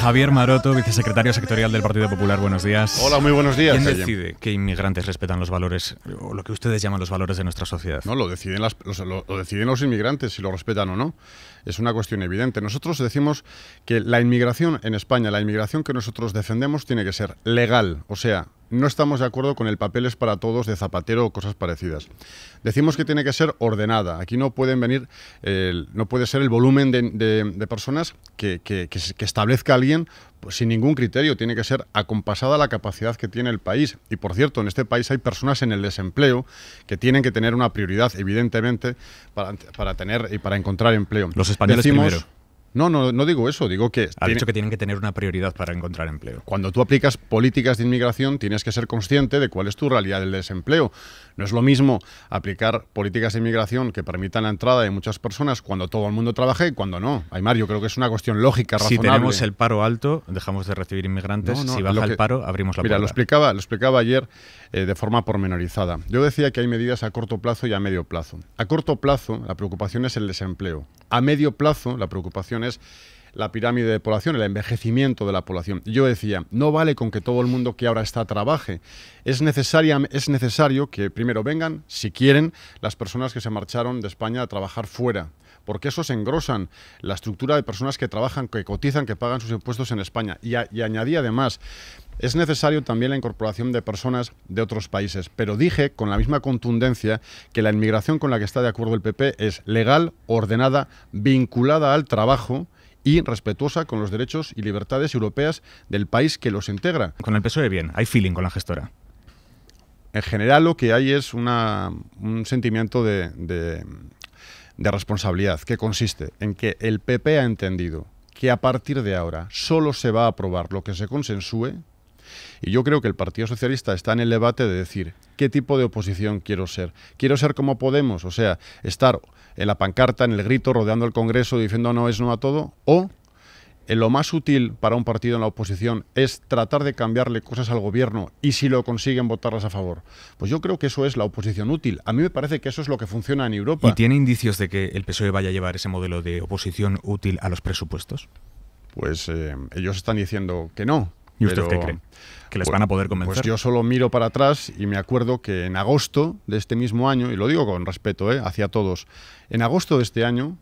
Javier Maroto, vicesecretario sectorial del Partido Popular, buenos días. Hola, muy buenos días. ¿Quién decide que inmigrantes respetan los valores, o lo que ustedes llaman los valores de nuestra sociedad? No, lo deciden, lo deciden los inmigrantes si lo respetan o no. Es una cuestión evidente. Nosotros decimos que la inmigración en España, la inmigración que nosotros defendemos, tiene que ser legal, o sea, no estamos de acuerdo con el papeles para todos de Zapatero o cosas parecidas. Decimos que tiene que ser ordenada. Aquí no pueden venir, no puede ser el volumen de, personas que, establezca alguien pues, sin ningún criterio, tiene que ser acompasada la capacidad que tiene el país. Y por cierto, en este país hay personas en el desempleo que tienen que tener una prioridad, evidentemente, para, tener y para encontrar empleo. Los españoles primero. No, no, no digo eso, digo que... Ha dicho que tienen que tener una prioridad para encontrar empleo. Cuando tú aplicas políticas de inmigración tienes que ser consciente de cuál es tu realidad del desempleo. No es lo mismo aplicar políticas de inmigración que permitan la entrada de muchas personas cuando todo el mundo trabaje y cuando no. Aymar, yo creo que es una cuestión lógica, razonable. Si tenemos el paro alto, dejamos de recibir inmigrantes. si baja el paro, abrimos la puerta. Mira, lo explicaba, lo explicaba ayer eh, de forma pormenorizada. Yo decía que hay medidas a corto plazo y a medio plazo. A corto plazo, la preocupación es el desempleo. A medio plazo, la preocupación es la pirámide de población, el envejecimiento de la población. Yo decía, no vale con que todo el mundo que ahora está trabaje. Es, necesaria, es necesario que primero vengan, si quieren, las personas que se marcharon de España a trabajar fuera porque esos engrosan la estructura de personas que trabajan, que cotizan, que pagan sus impuestos en España. Y, añadí además, es necesario también la incorporación de personas de otros países, pero dije con la misma contundencia que la inmigración con la que está de acuerdo el PP es legal, ordenada, vinculada al trabajo y respetuosa con los derechos y libertades europeas del país que los integra. Con el PSOE bien, hay feeling con la gestora. En general lo que hay es un sentimiento de de responsabilidad, que consiste en que el PP ha entendido que a partir de ahora solo se va a aprobar lo que se consensúe y yo creo que el Partido Socialista está en el debate de decir qué tipo de oposición quiero ser. Quiero ser como Podemos, o sea, estar en la pancarta, en el grito, rodeando el Congreso, diciendo no es no a todo, o eh, lo más útil para un partido en la oposición es tratar de cambiarle cosas al gobierno y si lo consiguen votarlas a favor. Pues yo creo que eso es la oposición útil. A mí me parece que eso es lo que funciona en Europa. ¿Y tiene indicios de que el PSOE vaya a llevar ese modelo de oposición útil a los presupuestos? Pues eh, ellos están diciendo que no. ¿Y usted qué cree? ¿Que les pues, van a poder convencer? Pues yo solo miro para atrás y me acuerdo que en agosto de este mismo año, y lo digo con respeto eh, hacia todos, en agosto de este año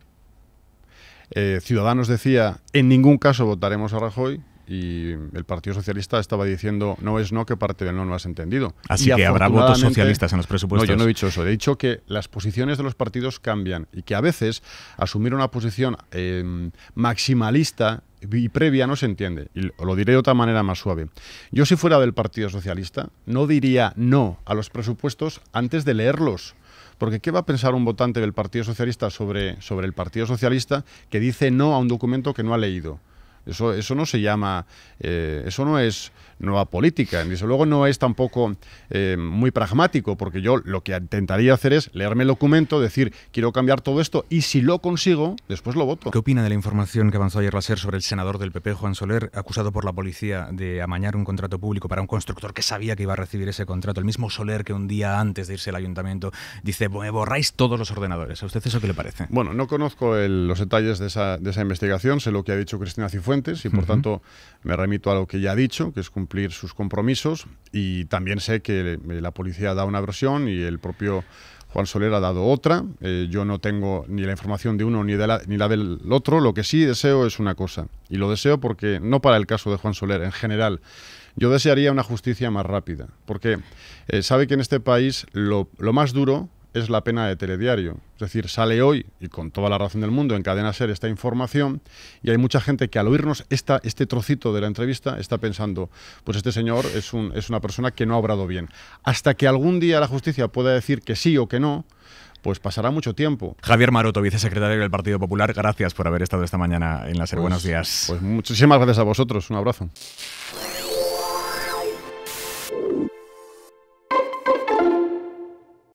eh, Ciudadanos decía, en ningún caso votaremos a Rajoy. Y el Partido Socialista estaba diciendo, no es no, que parte del no lo has entendido. Así que habrá votos socialistas en los presupuestos. No, yo no he dicho eso. He dicho que las posiciones de los partidos cambian y que a veces asumir una posición eh, maximalista y previa no se entiende. Y lo diré de otra manera más suave. Yo si fuera del Partido Socialista, no diría no a los presupuestos antes de leerlos. Porque ¿qué va a pensar un votante del Partido Socialista sobre, sobre el Partido Socialista que dice no a un documento que no ha leído? Eso, eso no se llama, eh, eso no es nueva política, desde luego no es tampoco eh, muy pragmático, porque yo lo que intentaría hacer es leerme el documento, decir, quiero cambiar todo esto, y si lo consigo, después lo voto. ¿Qué opina de la información que avanzó ayer la SER sobre el senador del PP, Juan Soler, acusado por la policía de amañar un contrato público para un constructor que sabía que iba a recibir ese contrato? El mismo Soler que un día antes de irse al ayuntamiento dice, me borráis todos los ordenadores. ¿A usted eso qué le parece? Bueno, no conozco los detalles de esa, de esa investigación, sé lo que ha dicho Cristina Cifu y, por tanto, me remito a lo que ya ha dicho, que es cumplir sus compromisos. Y también sé que la policía da una versión y el propio Juan Soler ha dado otra. Eh, yo no tengo ni la información de uno ni, de la, ni la del otro. Lo que sí deseo es una cosa. Y lo deseo porque no para el caso de Juan Soler, en general. Yo desearía una justicia más rápida. Porque eh, sabe que en este país lo, lo más duro es la pena de telediario. Es decir, sale hoy, y con toda la razón del mundo, en ser esta información, y hay mucha gente que al oírnos esta, este trocito de la entrevista está pensando, pues este señor es, un, es una persona que no ha obrado bien. Hasta que algún día la justicia pueda decir que sí o que no, pues pasará mucho tiempo. Javier Maroto, vicesecretario del Partido Popular, gracias por haber estado esta mañana en la SER. Pues, Buenos días. Pues muchísimas gracias a vosotros. Un abrazo.